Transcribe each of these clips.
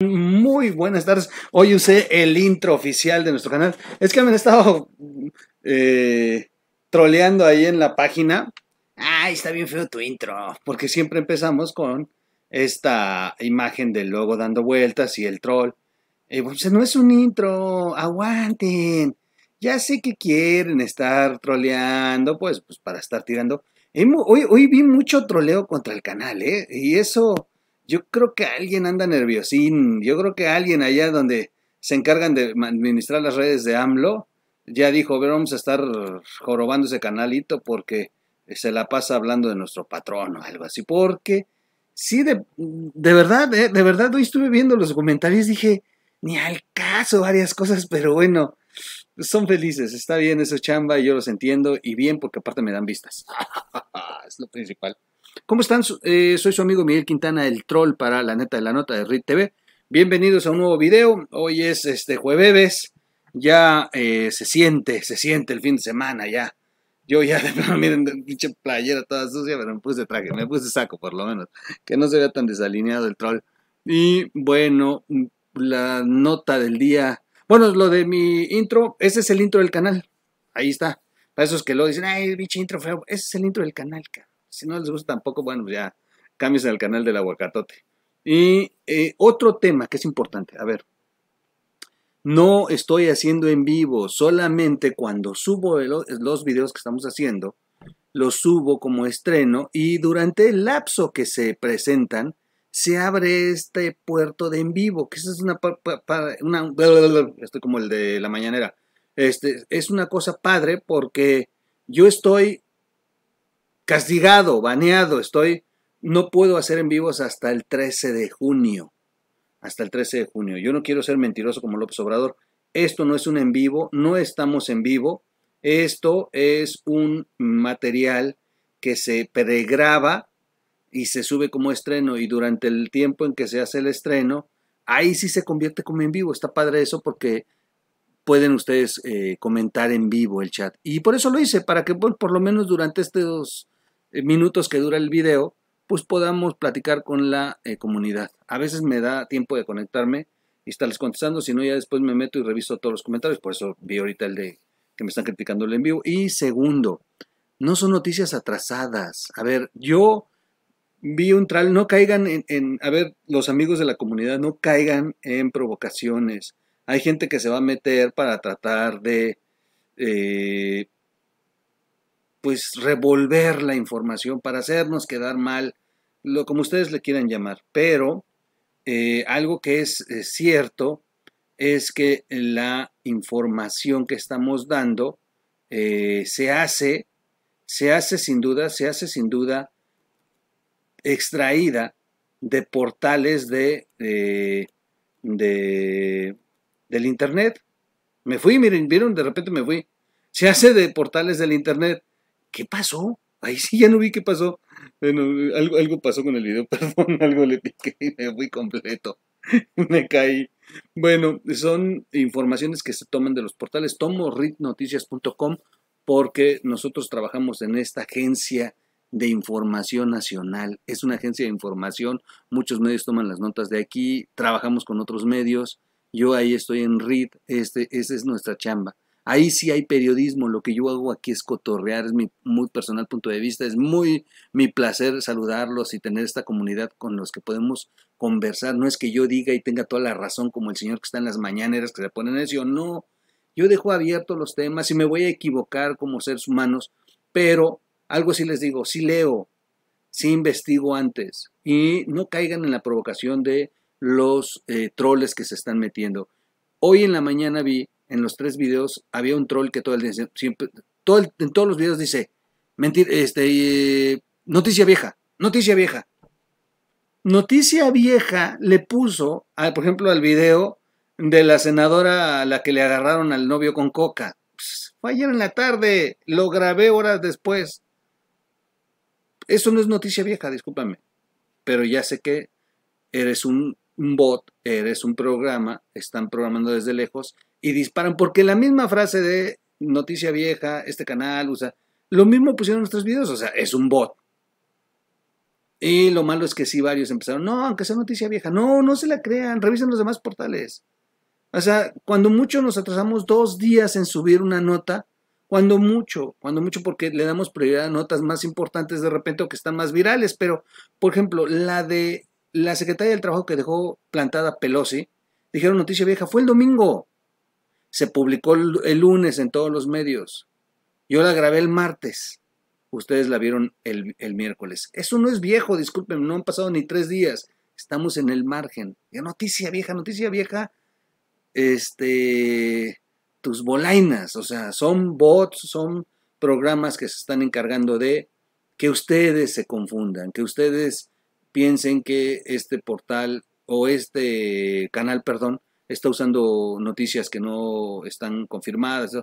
Muy buenas tardes. Hoy usé el intro oficial de nuestro canal. Es que me han estado eh, troleando ahí en la página. Ay, está bien feo tu intro. Porque siempre empezamos con esta imagen del logo dando vueltas y el troll. Pues, no es un intro. Aguanten. Ya sé que quieren estar troleando, pues, pues para estar tirando. Hoy, hoy vi mucho troleo contra el canal, ¿eh? Y eso yo creo que alguien anda nerviosín. Yo creo que alguien allá donde se encargan de administrar las redes de AMLO ya dijo, vamos a estar jorobando ese canalito porque se la pasa hablando de nuestro patrón o algo así. Porque sí, de, verdad, eh, de verdad, hoy estuve viendo los comentarios dije, ni al caso varias cosas, pero bueno, son felices, está bien esa chamba, y yo los entiendo y bien porque aparte me dan vistas. es lo principal. ¿Cómo están? Eh, soy su amigo Miguel Quintana, el troll para la neta de la nota de RIT TV. Bienvenidos a un nuevo video. Hoy es este jueves. Ya eh, se siente, se siente el fin de semana ya. Yo ya, miren, pinche playera toda sucia, pero me puse traje, me puse saco por lo menos. Que no se vea tan desalineado el troll. Y bueno, la nota del día. Bueno, lo de mi intro, ese es el intro del canal. Ahí está. Para esos que lo dicen, ay, bicho intro feo. Ese es el intro del canal, cara. Si no les gusta tampoco, bueno, pues ya cambies al canal del aguacatote. Y eh, otro tema que es importante, a ver, no estoy haciendo en vivo, solamente cuando subo los videos que estamos haciendo, los subo como estreno y durante el lapso que se presentan, se abre este puerto de en vivo, que eso es una, una estoy como el de la mañanera. Este, es una cosa padre porque yo estoy castigado, baneado, estoy, no puedo hacer en vivos hasta el 13 de junio. Hasta el 13 de junio. Yo no quiero ser mentiroso como López Obrador. Esto no es un en vivo, no estamos en vivo. Esto es un material que se pregraba y se sube como estreno y durante el tiempo en que se hace el estreno, ahí sí se convierte como en vivo. Está padre eso porque pueden ustedes eh, comentar en vivo el chat. Y por eso lo hice, para que por lo menos durante estos eh, minutos que dura el video, pues podamos platicar con la eh, comunidad. A veces me da tiempo de conectarme y estarles contestando, si no ya después me meto y reviso todos los comentarios, por eso vi ahorita el de que me están criticando el en vivo. Y segundo, no son noticias atrasadas. A ver, yo vi un tral, no caigan en, a ver, los amigos de la comunidad, no caigan en provocaciones. Hay gente que se va a meter para tratar de eh, pues revolver la información para hacernos quedar mal, lo como ustedes le quieran llamar. Pero eh, algo que es eh, cierto es que la información que estamos dando eh, se hace, se hace sin duda, se hace sin duda extraída de portales de del Internet. Me fui, miren, vieron, de repente me fui. Se hace de portales del Internet. ¿Qué pasó? Ahí sí ya no vi qué pasó. Bueno, algo, pasó con el video, perdón, algo le piqué y me fui completo. me caí. Bueno, son informaciones que se toman de los portales Tomo Readnoticias.com porque nosotros trabajamos en esta agencia de información nacional. Es una agencia de información, muchos medios toman las notas de aquí, trabajamos con otros medios, yo ahí estoy en RIT, este, esa es nuestra chamba. Ahí sí hay periodismo, lo que yo hago aquí es cotorrear, es mi muy personal punto de vista, es muy mi placer saludarlos y tener esta comunidad con los que podemos conversar. No es que yo diga y tenga toda la razón como el señor que está en las mañaneras que se ponen eso. no. Yo dejo abiertos los temas y me voy a equivocar como seres humanos, pero algo sí les digo, sí leo, sí investigo antes y no caigan en la provocación de los eh, troles que se están metiendo. Hoy en la mañana vi en los tres videos había un troll que todo el día, siempre, todo en todos los videos dice, mentir, este, noticia vieja, noticia vieja. Noticia vieja le puso, por ejemplo, al video de la senadora a la que le agarraron al novio con coca. Pues, fue ayer en la tarde, lo grabé horas después. Eso no es noticia vieja, discúlpame. Pero ya sé que eres un un bot, eres eh, un programa, están programando desde lejos y disparan, porque la misma frase de noticia vieja, este canal usa, lo mismo pusieron nuestros videos, o sea, es un bot. Y lo malo es que sí, varios empezaron, no, aunque sea noticia vieja, no, no se la crean, revisen los demás portales. O sea, cuando mucho nos atrasamos dos días en subir una nota, cuando mucho, cuando mucho porque le damos prioridad a notas más importantes de repente o que están más virales, pero por ejemplo, la de la secretaria del Trabajo que dejó plantada Pelosi, dijeron noticia vieja, fue el domingo. Se publicó el lunes en todos los medios. Yo la grabé el martes. Ustedes la vieron el, miércoles. Eso no es viejo, disculpen, no han pasado ni tres días. Estamos en el margen. noticia vieja, noticia vieja. Este, tus bolainas, o sea, son bots, son programas que se están encargando de que ustedes se confundan, que ustedes piensen que este portal o este canal, perdón, está usando noticias que no están confirmadas.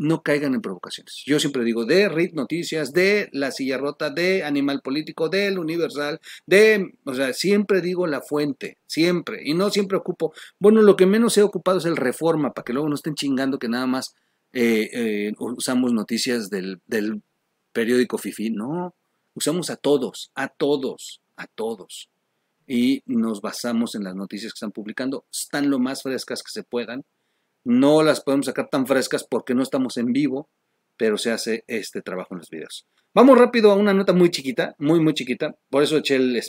No, caigan en provocaciones. Yo siempre digo de RIT Noticias, de La Silla Rota, de Animal Político, del Universal, de, o sea, siempre digo la fuente, siempre. Y no siempre ocupo, bueno, lo que menos he ocupado es el Reforma, para que luego no estén chingando que nada más eh, eh, usamos noticias del, del periódico FIFI. No, usamos a todos, a todos a todos. Y nos basamos en las noticias que están publicando. Están lo más frescas que se puedan. No las podemos sacar tan frescas porque no estamos en vivo, pero se hace este trabajo en los videos. Vamos rápido a una nota muy chiquita, muy, muy chiquita. Por eso eché el,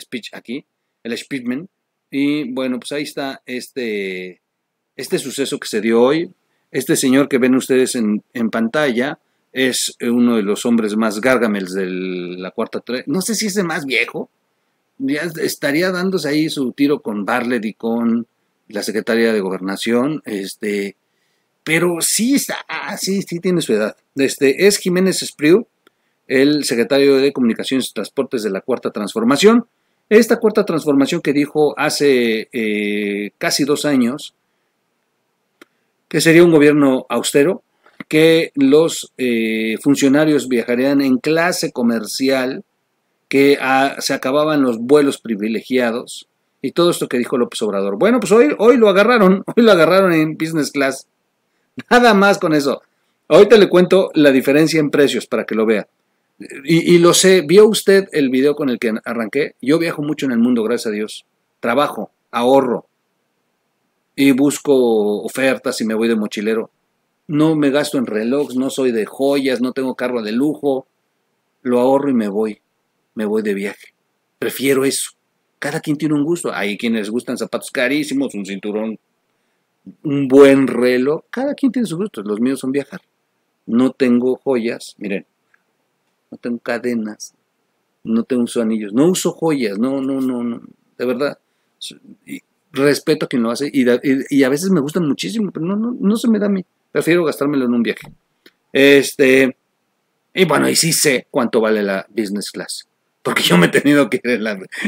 speech aquí, el speedman. Y bueno, pues ahí está este, este suceso que se dio hoy. Este señor que ven ustedes en pantalla es uno de los hombres más gárgamels de la cuarta No sé si es el más viejo. Ya estaría dándose ahí su tiro con Barlet y con la secretaria de Gobernación. Este, pero sí está, ah, sí, sí tiene su edad. Este, es Jiménez Espriu, el secretario de Comunicaciones y Transportes de la Cuarta Transformación. Esta cuarta transformación que dijo hace eh, casi dos años que sería un gobierno austero, que los eh, funcionarios viajarían en clase comercial, que ah, se acababan los vuelos privilegiados y todo esto que dijo López Obrador. Bueno, pues hoy, hoy lo agarraron, hoy lo agarraron en business class. Nada más con eso. Ahorita le cuento la diferencia en precios para que lo vea. Y, lo sé, vio usted el video con el que arranqué. Yo viajo mucho en el mundo, gracias a Dios. Trabajo, ahorro y busco ofertas y me voy de mochilero. No me gasto en relojes, no soy de joyas, no tengo carro de lujo. Lo ahorro y me voy. Me voy de viaje. Prefiero eso. Cada quien tiene un gusto. Hay quienes gustan zapatos carísimos, un cinturón, un buen reloj. Cada quien tiene sus gustos. Los míos son viajar. No tengo joyas. Miren, no tengo cadenas, no tengo uso anillos, no uso joyas, no, no, no, no. De verdad, respeto a quien lo hace y, a veces me gustan muchísimo, pero no, no, no se me da a mí. Prefiero gastármelo en un viaje. Este. Y bueno, y sí sé cuánto vale la business class. Porque yo me he tenido que ir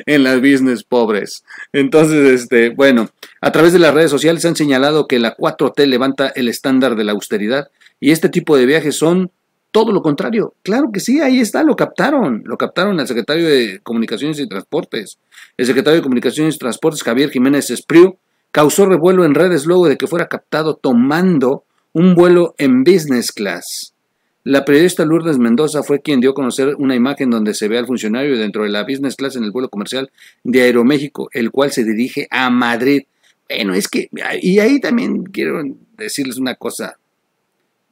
en las business pobres. Entonces, este, bueno, a través de las redes sociales han señalado que la 4T levanta el estándar de la austeridad y este tipo de viajes son todo lo contrario. Claro que sí, ahí está, lo captaron. Lo captaron el secretario de Comunicaciones y Transportes. El secretario de Comunicaciones y Transportes, Javier Jiménez Espriu, causó revuelo en redes luego de que fuera captado tomando un vuelo en business class. La periodista Lourdes Mendoza fue quien dio a conocer una imagen donde se ve al funcionario dentro de la business class en el vuelo comercial de Aeroméxico, el cual se dirige a Madrid. Bueno, es que, y ahí también quiero decirles una cosa.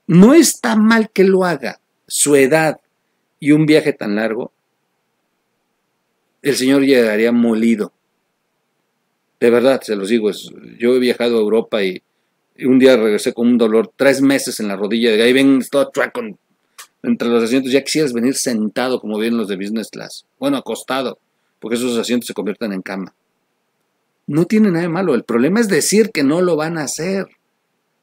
No está mal que lo haga. Su edad y un viaje tan largo, el señor llegaría molido. De verdad, se los digo, yo he viajado a Europa y un día regresé con un dolor tres meses en la rodilla. De ahí ven, todo con, entre los asientos. Ya quisieras venir sentado, como vienen los de business class. Bueno, acostado, porque esos asientos se convierten en cama. No tiene nada de malo. El problema es decir que no lo van a hacer.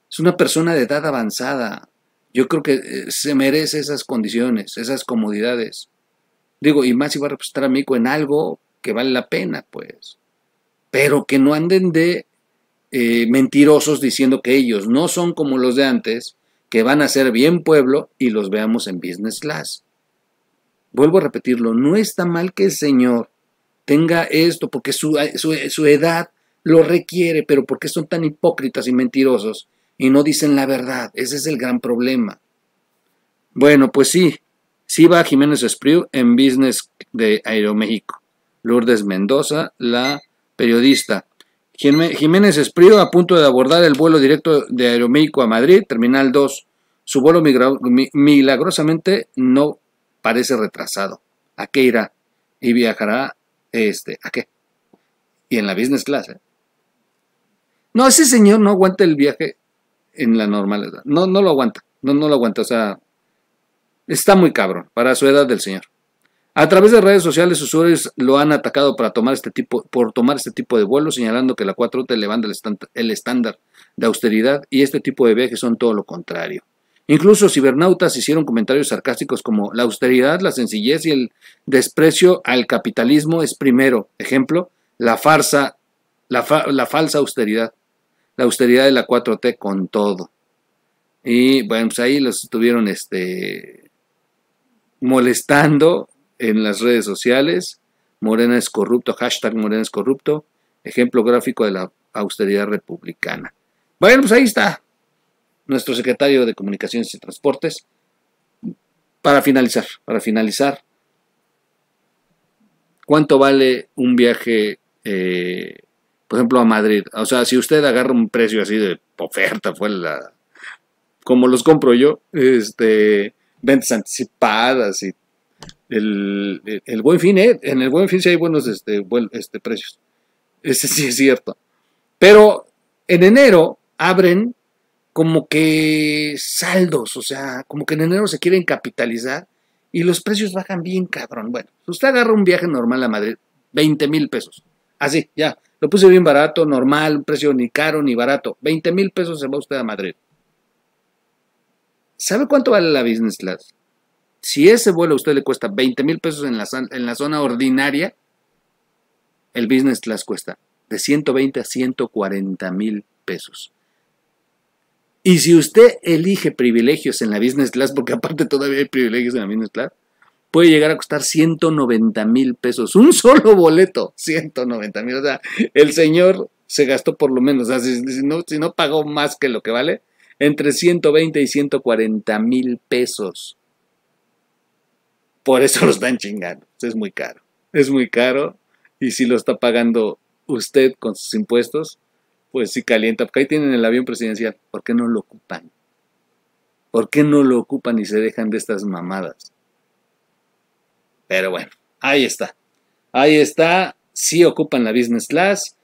Es una persona de edad avanzada. Yo creo que eh, se merece esas condiciones, esas comodidades. Digo, y más si va a representar a Mico en algo que vale la pena, pues. Pero que no anden de eh, mentirosos diciendo que ellos no son como los de antes, que van a ser bien pueblo y los veamos en business class. Vuelvo a repetirlo, no está mal que el Señor tenga esto porque su, edad lo requiere, pero porque son tan hipócritas y mentirosos y no dicen la verdad? Ese es el gran problema. Bueno, pues sí, sí va Jiménez Espriu en Business de Aeroméxico. Lourdes Mendoza, la periodista. Jiménez Esprío a punto de abordar el vuelo directo de Aeroméxico a Madrid, Terminal 2. Su vuelo milagrosamente no parece retrasado. ¿A qué irá? Y viajará, este, ¿a qué? Y en la business class. ¿eh? No, ese señor no aguanta el viaje en la normalidad. No, no lo aguanta. No, no lo aguanta. O sea, está muy cabrón para su edad del señor. A través de redes sociales, usuarios lo han atacado para tomar este tipo, por tomar este tipo de vuelos, señalando que la 4T levanta el estándar de austeridad y este tipo de viajes son todo lo contrario. Incluso cibernautas hicieron comentarios sarcásticos como la austeridad, la sencillez y el desprecio al capitalismo es primero. Ejemplo, la farsa, falsa austeridad, la austeridad de la 4T con todo. Y bueno, pues ahí los estuvieron este, molestando en las redes sociales. Morena es corrupto, hashtag Morena es corrupto, ejemplo gráfico de la austeridad republicana. Bueno, pues ahí está nuestro secretario de Comunicaciones y Transportes. Para finalizar, para finalizar, ¿cuánto vale un viaje, eh, por ejemplo, a Madrid? O sea, si usted agarra un precio así de oferta, fue la, como los compro yo, este, ventas anticipadas y el, buen fin, ¿eh? En el buen fin sí hay buenos este, este, precios. Ese sí es cierto. Pero en enero abren como que saldos, o sea, como que en enero se quieren capitalizar y los precios bajan bien, cabrón. Bueno, usted agarra un viaje normal a Madrid, 20 mil pesos. Así, ya. Lo puse bien barato, normal, un precio ni caro ni barato. 20 mil pesos se va usted a Madrid. ¿Sabe cuánto vale la business class? Si ese vuelo a usted le cuesta 20 mil pesos en la, zona ordinaria, el business class cuesta de 120 a 140 mil pesos. Y si usted elige privilegios en la business class, porque aparte todavía hay privilegios en la business class, puede llegar a costar 190 mil pesos. Un solo boleto, 190 mil. O sea, el señor se gastó por lo menos, o sea, si, no, si no pagó más que lo que vale, entre 120 y 140 mil pesos. Por eso lo están chingando. Es muy caro. Es muy caro. Y si lo está pagando usted con sus impuestos, pues sí calienta. Porque ahí tienen el avión presidencial. ¿Por qué no lo ocupan? ¿Por qué no lo ocupan y se dejan de estas mamadas? Pero bueno, ahí está. Ahí está. Sí ocupan la business class.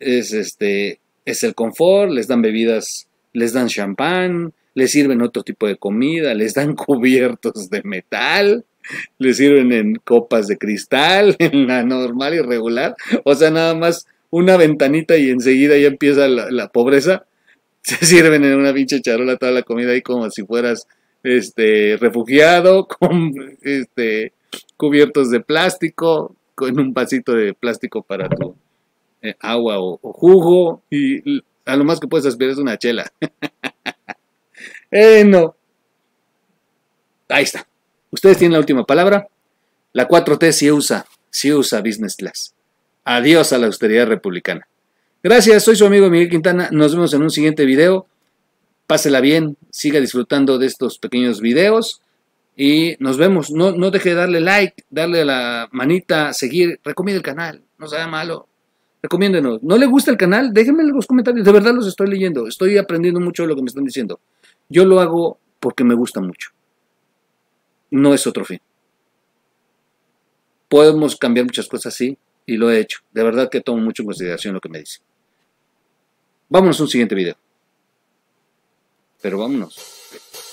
Es este. Es el confort. Les dan bebidas. Les dan champán. Les sirven otro tipo de comida. Les dan cubiertos de metal le sirven en copas de cristal, en la normal y regular, o sea, nada más una ventanita y enseguida ya empieza la, pobreza, se sirven en una pinche charola toda la comida ahí como si fueras este refugiado, con este cubiertos de plástico, con un vasito de plástico para tu eh, agua o, o jugo, y a lo más que puedes aspirar es una chela. eh, no. Ahí está. Ustedes tienen la última palabra. La 4T sí usa, sí usa Business Class. Adiós a la austeridad republicana. Gracias, soy su amigo Miguel Quintana. Nos vemos en un siguiente video. Pásela bien, siga disfrutando de estos pequeños videos y nos vemos. No, deje de darle like, darle a la manita, seguir, recomienda el canal, no sea malo. Recomiéndenos. ¿No le gusta el canal? Déjenme los comentarios. De verdad los estoy leyendo. Estoy aprendiendo mucho de lo que me están diciendo. Yo lo hago porque me gusta mucho no es otro fin. Podemos cambiar muchas cosas, sí, y lo he hecho. De verdad que tomo mucho en consideración lo que me dice. Vámonos a un siguiente video. Pero vámonos.